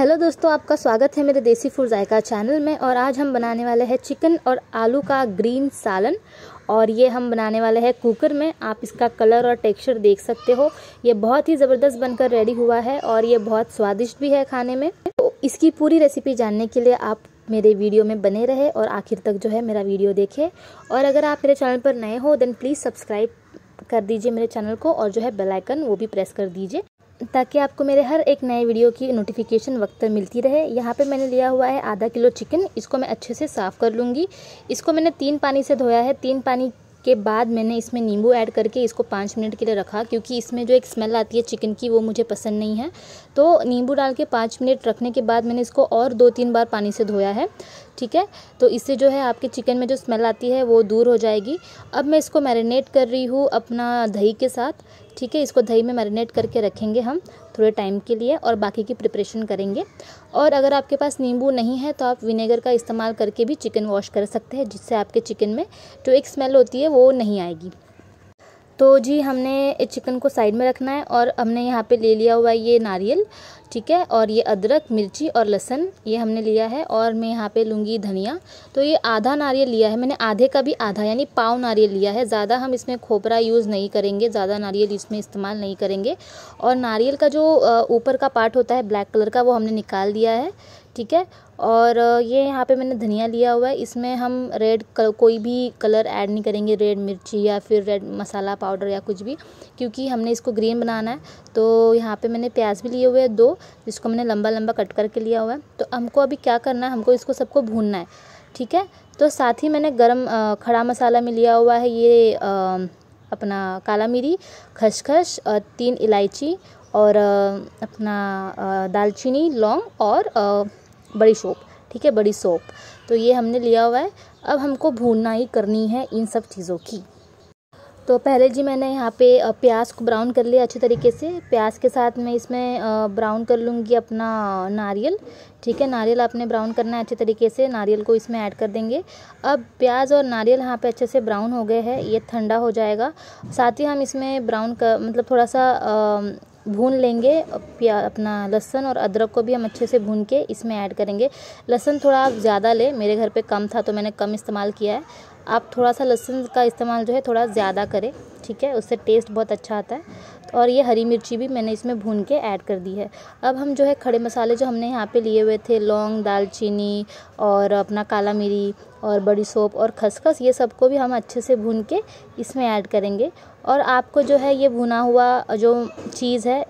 hello दोस्तों आपका स्वागत है मेरे देसी फूड जायका चैनल में और आज हम बनाने वाले हैं चिकन और आलू का ग्रीन सालन और ये हम बनाने वाले हैं कुकर में आप इसका कलर और टेक्सचर देख सकते हो ये बहुत ही ज़बरदस्त बनकर रेडी हुआ है और ये बहुत स्वादिष्ट भी है खाने में तो इसकी पूरी रेसिपी जानने के लिए आप मेरे वीडियो में बने रहे और आखिर तक जो है मेरा वीडियो देखे और अगर आप मेरे चैनल पर नए हो देन प्लीज़ सब्सक्राइब कर दीजिए मेरे चैनल को और जो है बेल आइकन वो भी प्रेस कर दीजिए ताकि आपको मेरे हर एक नए वीडियो की नोटिफिकेशन वक्त पर मिलती रहे यहाँ पे मैंने लिया हुआ है आधा किलो चिकन इसको मैं अच्छे से साफ़ कर लूँगी इसको मैंने तीन पानी से धोया है तीन पानी के बाद मैंने इसमें नींबू ऐड करके इसको पाँच मिनट के लिए रखा क्योंकि इसमें जो एक स्मेल आती है चिकन की वो मुझे पसंद नहीं है तो नींबू डाल के पाँच मिनट रखने के बाद मैंने इसको और दो तीन बार पानी से धोया है ठीक है तो इससे जो है आपके चिकन में जो स्मेल आती है वो दूर हो जाएगी अब मैं इसको मैरिनेट कर रही हूँ अपना दही के साथ ठीक है इसको दही में मैरिनेट करके रखेंगे हम थोड़े टाइम के लिए और बाकी की प्रिपरेशन करेंगे और अगर आपके पास नींबू नहीं है तो आप विनेगर का इस्तेमाल करके भी चिकन वॉश कर सकते हैं जिससे आपके चिकन में जो एक स्मेल होती है वो नहीं आएगी तो जी हमने चिकन को साइड में रखना है और हमने यहाँ पे ले लिया हुआ है ये नारियल ठीक है और ये अदरक मिर्ची और लहसन ये हमने लिया है और मैं यहाँ पे लूँगी धनिया तो ये आधा नारियल लिया है मैंने आधे का भी आधा यानी पाव नारियल लिया है ज़्यादा हम इसमें खोपरा यूज़ नहीं करेंगे ज़्यादा नारियल इसमें इस्तेमाल नहीं करेंगे और नारियल का जो ऊपर का पार्ट होता है ब्लैक कलर का वो हमने निकाल दिया है ठीक है और ये यहाँ पे मैंने धनिया लिया हुआ है इसमें हम रेड कल, कोई भी कलर ऐड नहीं करेंगे रेड मिर्ची या फिर रेड मसाला पाउडर या कुछ भी क्योंकि हमने इसको ग्रीन बनाना है तो यहाँ पे मैंने प्याज भी लिए हुए हैं दो जिसको मैंने लंबा लंबा कट करके लिया हुआ है तो हमको अभी क्या करना है हमको इसको सबको भूनना है ठीक है तो साथ ही मैंने गर्म खड़ा मसाला में लिया हुआ है ये आ, अपना काला मिरी खसखस तीन इलायची और अपना दालचीनी लौंग और बड़ी शॉप ठीक है बड़ी सॉप तो ये हमने लिया हुआ है अब हमको भूनना ही करनी है इन सब चीज़ों की तो पहले जी मैंने यहाँ पे प्याज को ब्राउन कर लिया अच्छे तरीके से प्याज के साथ मैं इसमें ब्राउन कर लूँगी अपना नारियल ठीक है नारियल आपने ब्राउन करना है अच्छे तरीके से नारियल को इसमें ऐड कर देंगे अब प्याज और नारियल यहाँ पे अच्छे से ब्राउन हो गए हैं ये ठंडा हो जाएगा साथ ही हम इसमें ब्राउन कर मतलब थोड़ा सा भून लेंगे प्या अपना लहसन और अदरक को भी हम अच्छे से भून के इसमें ऐड करेंगे लहसन थोड़ा आप ज़्यादा लें मेरे घर पे कम था तो मैंने कम इस्तेमाल किया है आप थोड़ा सा लहसन का इस्तेमाल जो है थोड़ा ज़्यादा करें ठीक है उससे टेस्ट बहुत अच्छा आता है और ये हरी मिर्ची भी मैंने इसमें भून के ऐड कर दी है अब हम जो है खड़े मसाले जो हमने यहाँ पे लिए हुए थे लौंग दालचीनी और अपना काला मिरी और बड़ी सोप और खसखस ये सबको भी हम अच्छे से भून के इसमें ऐड करेंगे और आपको जो है ये भुना हुआ जो चीज़ है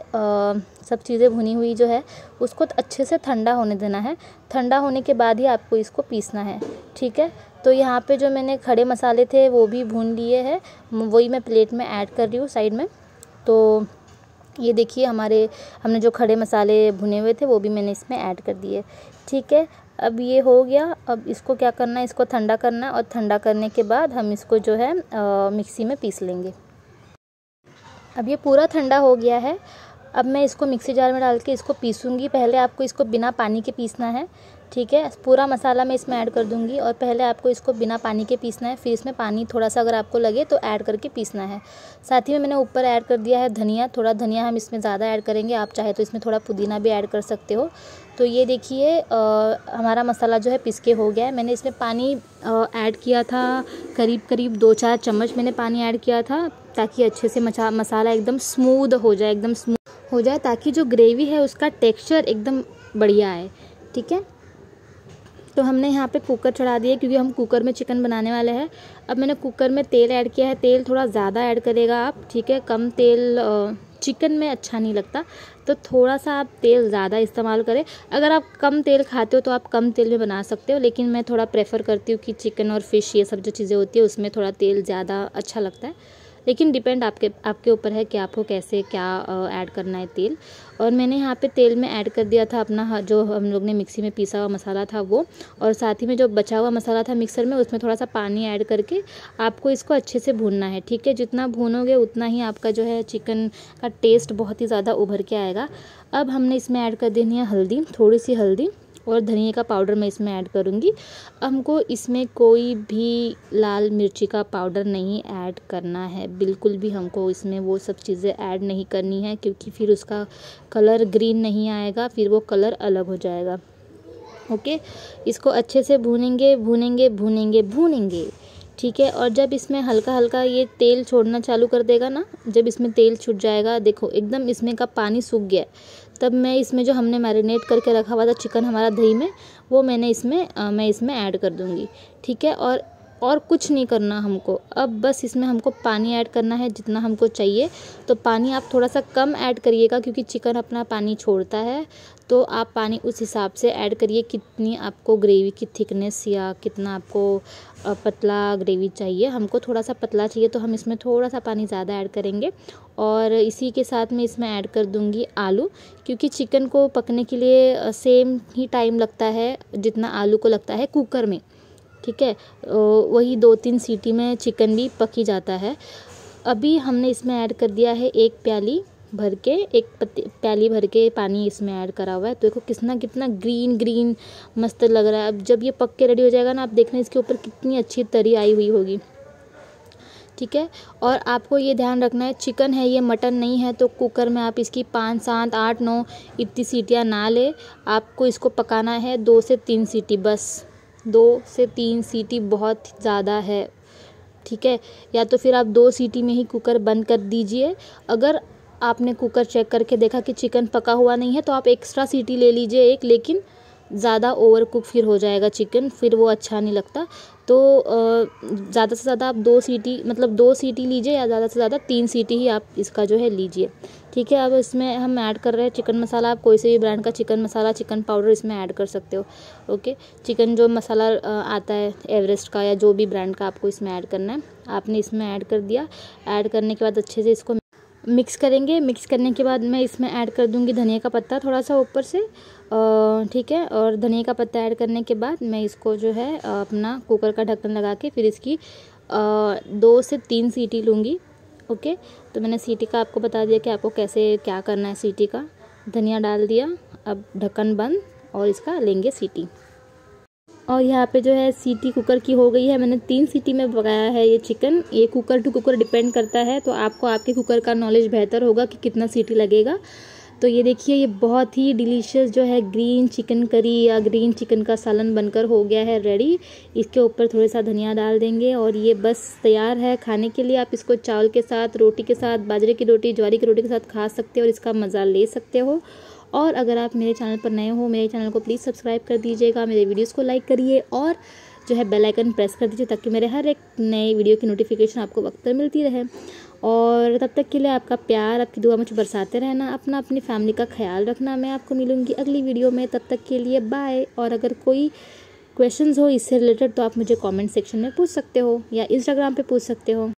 सब चीज़ें भुनी हुई जो है उसको अच्छे से ठंडा होने देना है ठंडा होने के बाद ही आपको इसको पीसना है ठीक है तो यहाँ पे जो मैंने खड़े मसाले थे वो भी भून लिए हैं वही मैं प्लेट में ऐड कर रही हूँ साइड में तो ये देखिए हमारे हमने जो खड़े मसाले भुने हुए थे वो भी मैंने इसमें ऐड कर दिए ठीक है अब ये हो गया अब इसको क्या करना है इसको ठंडा करना है और ठंडा करने के बाद हम इसको जो है मिक्सी में पीस लेंगे अब ये पूरा ठंडा हो गया है अब मैं इसको मिक्सी जार में डाल के इसको पीसूँगी पहले आपको इसको बिना पानी के पीसना है ठीक है पूरा मसाला मैं इसमें ऐड कर दूंगी और पहले आपको इसको बिना पानी के पीसना है फिर इसमें पानी थोड़ा सा अगर आपको लगे तो ऐड करके पीसना है साथ ही में मैंने ऊपर ऐड कर दिया है धनिया थोड़ा धनिया हम इसमें ज़्यादा ऐड करेंगे आप चाहे तो इसमें थोड़ा पुदीना भी ऐड कर सकते हो तो ये देखिए हमारा मसाला जो है पिसके हो गया है मैंने इसमें पानी ऐड किया था करीब करीब दो चार चम्मच मैंने पानी ऐड किया था ताकि अच्छे से मचा मसाला एकदम स्मूद हो जाए एकदम हो जाए ताकि जो ग्रेवी है उसका टेक्सचर एकदम बढ़िया आए ठीक है तो हमने यहाँ पे कुकर चढ़ा दिया क्योंकि हम कुकर में चिकन बनाने वाले हैं अब मैंने कुकर में तेल ऐड किया है तेल थोड़ा ज़्यादा ऐड करेगा आप ठीक है कम तेल चिकन में अच्छा नहीं लगता तो थोड़ा सा आप तेल ज़्यादा इस्तेमाल करें अगर आप कम तेल खाते हो तो आप कम तेल में बना सकते हो लेकिन मैं थोड़ा प्रेफर करती हूँ कि चिकन और फिश ये सब जो चीज़ें होती है उसमें थोड़ा तेल ज़्यादा अच्छा लगता है लेकिन डिपेंड आपके आपके ऊपर है कि आपको कैसे क्या ऐड करना है तेल और मैंने यहाँ पे तेल में ऐड कर दिया था अपना जो हम लोग ने मिक्सी में पीसा हुआ मसाला था वो और साथ ही में जो बचा हुआ मसाला था मिक्सर में उसमें थोड़ा सा पानी ऐड करके आपको इसको अच्छे से भूनना है ठीक है जितना भूनोगे उतना ही आपका जो है चिकन का टेस्ट बहुत ही ज़्यादा उभर के आएगा अब हमने इसमें ऐड कर देनी है हल्दी थोड़ी सी हल्दी और धनिया का पाउडर मैं इसमें ऐड करूँगी हमको इसमें कोई भी लाल मिर्ची का पाउडर नहीं ऐड करना है बिल्कुल भी हमको इसमें वो सब चीज़ें ऐड नहीं करनी है क्योंकि फिर उसका कलर ग्रीन नहीं आएगा फिर वो कलर अलग हो जाएगा ओके इसको अच्छे से भूनेंगे भूनेंगे भूनेंगे भूनेंगे ठीक है और जब इसमें हल्का हल्का ये तेल छोड़ना चालू कर देगा ना जब इसमें तेल छूट जाएगा देखो एकदम इसमें का पानी सूख गया तब मैं इसमें जो हमने मैरिनेट करके रखा हुआ था चिकन हमारा दही में वो मैंने इसमें मैं इसमें ऐड कर दूँगी ठीक है और और कुछ नहीं करना हमको अब बस इसमें हमको पानी ऐड करना है जितना हमको चाहिए तो पानी आप थोड़ा सा कम ऐड करिएगा क्योंकि चिकन अपना पानी छोड़ता है तो आप पानी उस हिसाब से ऐड करिए कितनी आपको ग्रेवी की थिकनेस या कितना आपको पतला ग्रेवी चाहिए हमको थोड़ा सा पतला चाहिए तो हम इसमें थोड़ा सा पानी ज़्यादा ऐड करेंगे और इसी के साथ मैं इसमें ऐड कर दूंगी आलू क्योंकि चिकन को पकने के लिए सेम ही टाइम लगता है जितना आलू को लगता है कुकर में ठीक है वही दो तीन सीटी में चिकन भी पकी जाता है अभी हमने इसमें ऐड कर दिया है एक प्याली भर के एक प्याली भर के पानी इसमें ऐड करा हुआ है तो देखो कितना कितना ग्रीन ग्रीन मस्त लग रहा है अब जब ये पक के रेडी हो जाएगा ना आप देखना इसके ऊपर कितनी अच्छी तरी आई हुई होगी ठीक है और आपको ये ध्यान रखना है चिकन है ये मटन नहीं है तो कुकर में आप इसकी पाँच सात आठ नौ इतनी सीटियाँ ना ले आपको इसको पकाना है दो से तीन सीटी बस दो से तीन सीटी बहुत ज़्यादा है ठीक है या तो फिर आप दो सीटी में ही कुकर बंद कर दीजिए अगर आपने कुकर चेक करके देखा कि चिकन पका हुआ नहीं है तो आप एक्स्ट्रा सीटी ले लीजिए एक लेकिन ज़्यादा ओवर कुक फिर हो जाएगा चिकन फिर वो अच्छा नहीं लगता तो ज़्यादा से ज़्यादा आप दो सीटी मतलब दो सीटी लीजिए या ज़्यादा से ज़्यादा तीन सीटी ही आप इसका जो है लीजिए ठीक है अब इसमें हम ऐड कर रहे हैं चिकन मसाला आप कोई से भी ब्रांड का चिकन मसाला चिकन पाउडर इसमें ऐड कर सकते हो ओके चिकन जो मसाला आता है एवरेस्ट का या जो भी ब्रांड का आपको इसमें ऐड करना है आपने इसमें ऐड कर दिया ऐड करने के बाद अच्छे से इसको मिक्स करेंगे मिक्स करने के बाद मैं इसमें ऐड कर दूंगी धनिया का पत्ता थोड़ा सा ऊपर से ठीक है और धनिया का पत्ता ऐड करने के बाद मैं इसको जो है अपना कुकर का ढक्कन लगा के फिर इसकी दो से तीन सीटी लूँगी ओके तो मैंने सीटी का आपको बता दिया कि आपको कैसे क्या करना है सीटी का धनिया डाल दिया अब ढक्कन बंद और इसका लेंगे सीटी और यहाँ पे जो है सीटी कुकर की हो गई है मैंने तीन सीटी में पकाया है ये चिकन ये कुकर टू कुकर डिपेंड करता है तो आपको आपके कुकर का नॉलेज बेहतर होगा कि कितना सीटी लगेगा तो ये देखिए ये बहुत ही डिलीशियस जो है ग्रीन चिकन करी या ग्रीन चिकन का सालन बनकर हो गया है रेडी इसके ऊपर थोड़ा सा धनिया डाल देंगे और ये बस तैयार है खाने के लिए आप इसको चावल के साथ रोटी के साथ बाजरे की रोटी ज्वारी की रोटी के साथ खा सकते हो और इसका मज़ा ले सकते हो और अगर आप मेरे चैनल पर नए हो मेरे चैनल को प्लीज़ सब्सक्राइब कर दीजिएगा मेरे वीडियोज़ को लाइक करिए और जो है बेल आइकन प्रेस कर दीजिए ताकि मेरे हर एक नए वीडियो की नोटिफिकेशन आपको वक्त पर मिलती रहे और तब तक के लिए आपका प्यार आपकी दुआ मुझे बरसाते रहना अपना अपनी फैमिली का ख्याल रखना मैं आपको मिलूँगी अगली वीडियो में तब तक के लिए बाय और अगर कोई क्वेश्चंस हो इससे रिलेटेड तो आप मुझे कमेंट सेक्शन में पूछ सकते हो या इंस्टाग्राम पे पूछ सकते हो